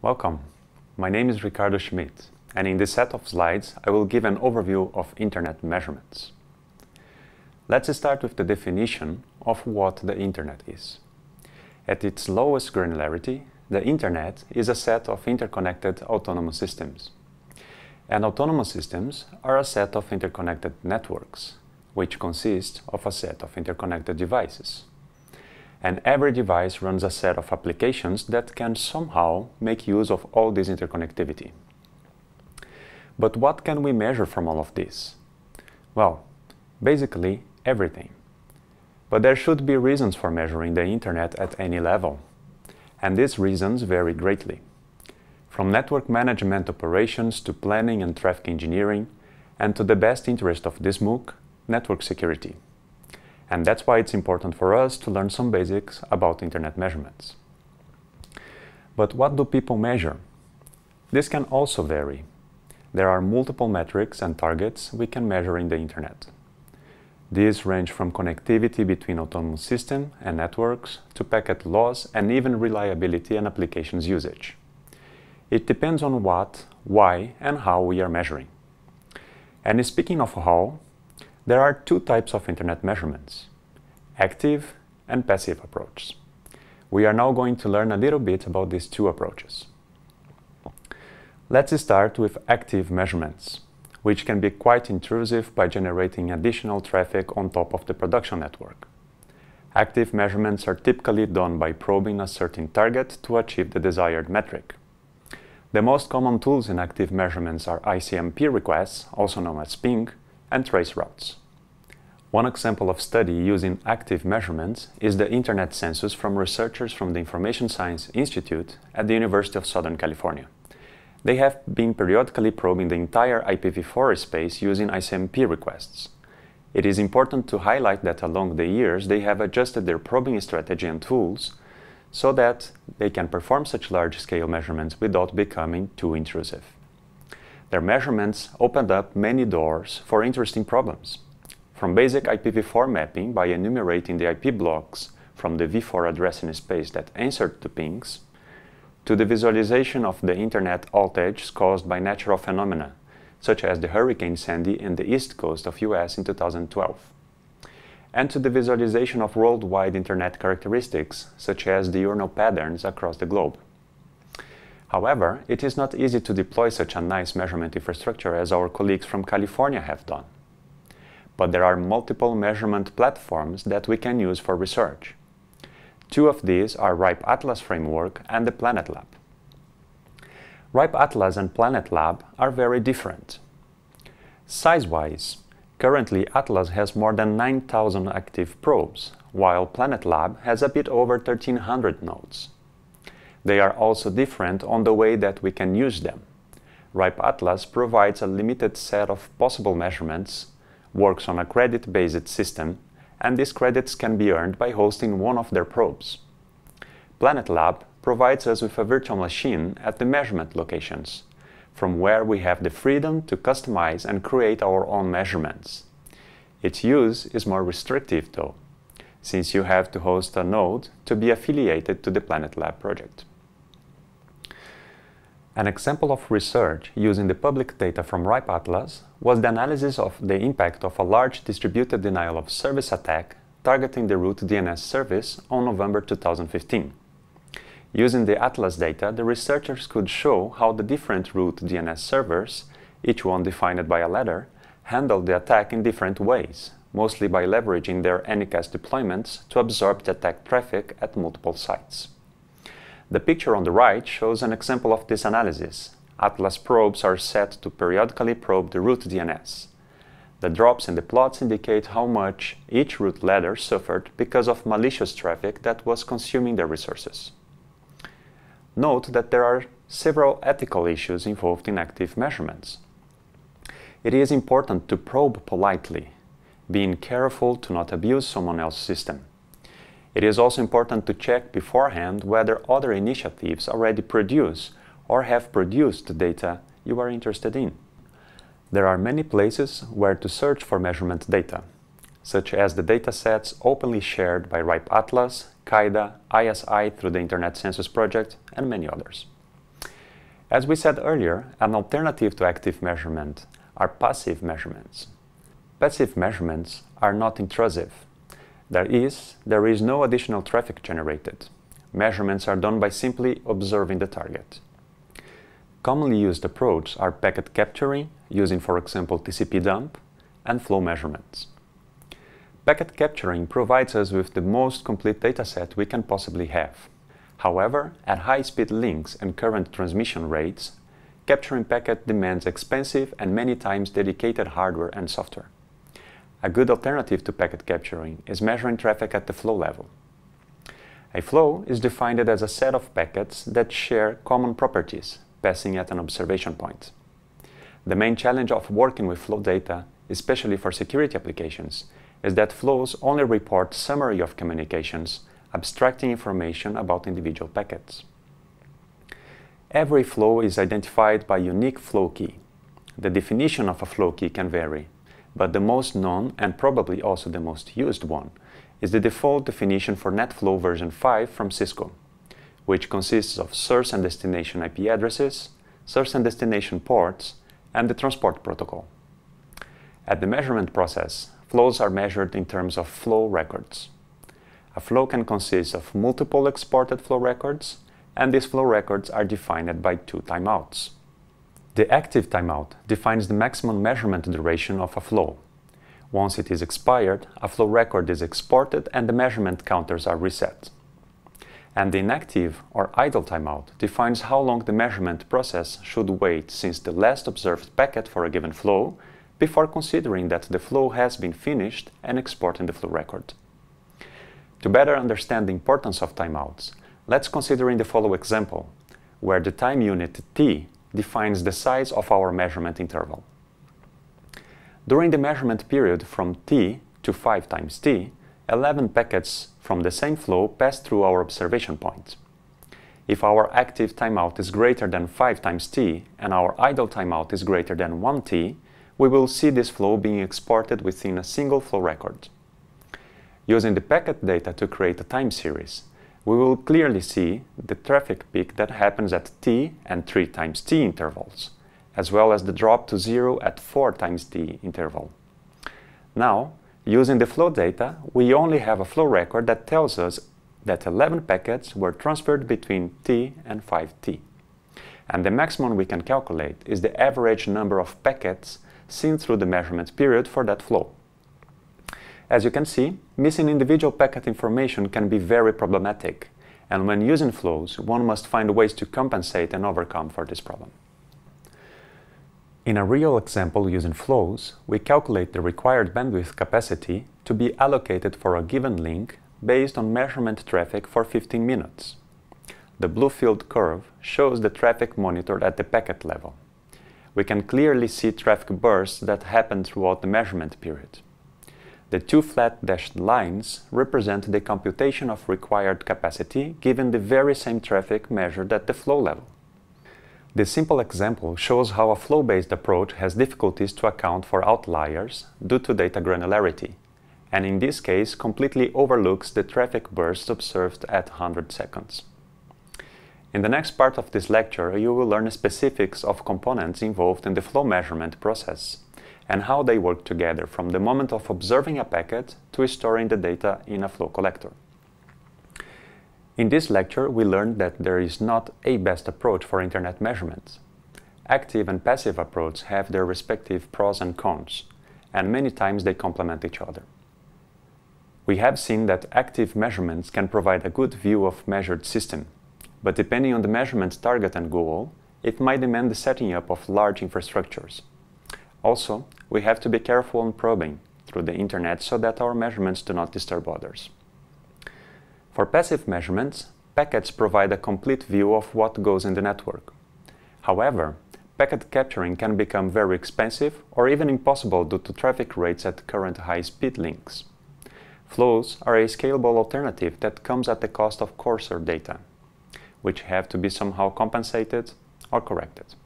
Welcome. My name is Ricardo Schmidt, and in this set of slides, I will give an overview of Internet measurements. Let's start with the definition of what the Internet is. At its lowest granularity, the Internet is a set of interconnected autonomous systems. And autonomous systems are a set of interconnected networks, which consist of a set of interconnected devices and every device runs a set of applications that can somehow make use of all this interconnectivity. But what can we measure from all of this? Well, basically everything. But there should be reasons for measuring the Internet at any level. And these reasons vary greatly. From network management operations to planning and traffic engineering, and to the best interest of this MOOC, network security. And that's why it's important for us to learn some basics about internet measurements. But what do people measure? This can also vary. There are multiple metrics and targets we can measure in the internet. These range from connectivity between autonomous systems and networks to packet loss and even reliability and applications usage. It depends on what, why, and how we are measuring. And speaking of how, there are two types of internet measurements, active and passive approaches. We are now going to learn a little bit about these two approaches. Let's start with active measurements, which can be quite intrusive by generating additional traffic on top of the production network. Active measurements are typically done by probing a certain target to achieve the desired metric. The most common tools in active measurements are ICMP requests, also known as ping, and trace routes. One example of study using active measurements is the Internet census from researchers from the Information Science Institute at the University of Southern California. They have been periodically probing the entire IPv4 space using ICMP requests. It is important to highlight that along the years they have adjusted their probing strategy and tools so that they can perform such large-scale measurements without becoming too intrusive. Their measurements opened up many doors for interesting problems, from basic IPv4 mapping by enumerating the IP blocks from the v4 addressing space that answered to pings, to the visualization of the internet outages caused by natural phenomena, such as the Hurricane Sandy in the east coast of US in 2012, and to the visualization of worldwide internet characteristics, such as diurnal patterns across the globe. However, it is not easy to deploy such a nice measurement infrastructure as our colleagues from California have done. But there are multiple measurement platforms that we can use for research. Two of these are RIPE Atlas Framework and the Planet Lab. RIPE Atlas and Planet Lab are very different. Size-wise, currently Atlas has more than 9,000 active probes, while Planet Lab has a bit over 1,300 nodes. They are also different on the way that we can use them. RIPE Atlas provides a limited set of possible measurements, works on a credit-based system, and these credits can be earned by hosting one of their probes. Planet Lab provides us with a virtual machine at the measurement locations, from where we have the freedom to customize and create our own measurements. Its use is more restrictive, though, since you have to host a node to be affiliated to the Planet Lab project. An example of research using the public data from RIPE Atlas was the analysis of the impact of a large distributed denial of service attack targeting the root DNS service on November 2015. Using the Atlas data, the researchers could show how the different root DNS servers, each one defined by a letter, handled the attack in different ways, mostly by leveraging their Anycast deployments to absorb the attack traffic at multiple sites. The picture on the right shows an example of this analysis. ATLAS probes are set to periodically probe the root DNS. The drops in the plots indicate how much each root ladder suffered because of malicious traffic that was consuming their resources. Note that there are several ethical issues involved in active measurements. It is important to probe politely, being careful to not abuse someone else's system. It is also important to check beforehand whether other initiatives already produce or have produced the data you are interested in. There are many places where to search for measurement data, such as the datasets openly shared by RIPE Atlas, CAIDA, ISI through the Internet Census Project, and many others. As we said earlier, an alternative to active measurement are passive measurements. Passive measurements are not intrusive there is, there is no additional traffic generated. Measurements are done by simply observing the target. Commonly used approaches are packet capturing, using for example TCP dump, and flow measurements. Packet capturing provides us with the most complete dataset we can possibly have. However, at high-speed links and current transmission rates, capturing packet demands expensive and many times dedicated hardware and software. A good alternative to packet capturing is measuring traffic at the flow level. A flow is defined as a set of packets that share common properties, passing at an observation point. The main challenge of working with flow data, especially for security applications, is that flows only report summary of communications, abstracting information about individual packets. Every flow is identified by unique flow key. The definition of a flow key can vary, but the most known, and probably also the most used one, is the default definition for NetFlow version 5 from Cisco, which consists of source and destination IP addresses, source and destination ports, and the transport protocol. At the measurement process, flows are measured in terms of flow records. A flow can consist of multiple exported flow records, and these flow records are defined by two timeouts. The active timeout defines the maximum measurement duration of a flow. Once it is expired, a flow record is exported and the measurement counters are reset. And the inactive or idle timeout defines how long the measurement process should wait since the last observed packet for a given flow before considering that the flow has been finished and exporting the flow record. To better understand the importance of timeouts, let's consider in the following example, where the time unit t defines the size of our measurement interval. During the measurement period from t to 5 times t, 11 packets from the same flow pass through our observation point. If our active timeout is greater than 5 times t and our idle timeout is greater than 1t, we will see this flow being exported within a single flow record. Using the packet data to create a time series we will clearly see the traffic peak that happens at t and 3 times t intervals, as well as the drop to zero at 4 times t interval. Now, using the flow data, we only have a flow record that tells us that 11 packets were transferred between t and 5t. And the maximum we can calculate is the average number of packets seen through the measurement period for that flow. As you can see, missing individual packet information can be very problematic, and when using flows, one must find ways to compensate and overcome for this problem. In a real example using flows, we calculate the required bandwidth capacity to be allocated for a given link based on measurement traffic for 15 minutes. The blue field curve shows the traffic monitored at the packet level. We can clearly see traffic bursts that happen throughout the measurement period. The two flat dashed lines represent the computation of required capacity given the very same traffic measured at the flow level. This simple example shows how a flow-based approach has difficulties to account for outliers due to data granularity, and in this case completely overlooks the traffic bursts observed at 100 seconds. In the next part of this lecture, you will learn specifics of components involved in the flow measurement process and how they work together from the moment of observing a packet to storing the data in a flow collector. In this lecture, we learned that there is not a best approach for internet measurements. Active and passive approaches have their respective pros and cons, and many times they complement each other. We have seen that active measurements can provide a good view of measured system, but depending on the measurement's target and goal, it might demand the setting up of large infrastructures. Also, we have to be careful in probing through the internet so that our measurements do not disturb others. For passive measurements, packets provide a complete view of what goes in the network. However, packet capturing can become very expensive or even impossible due to traffic rates at current high-speed links. Flows are a scalable alternative that comes at the cost of coarser data, which have to be somehow compensated or corrected.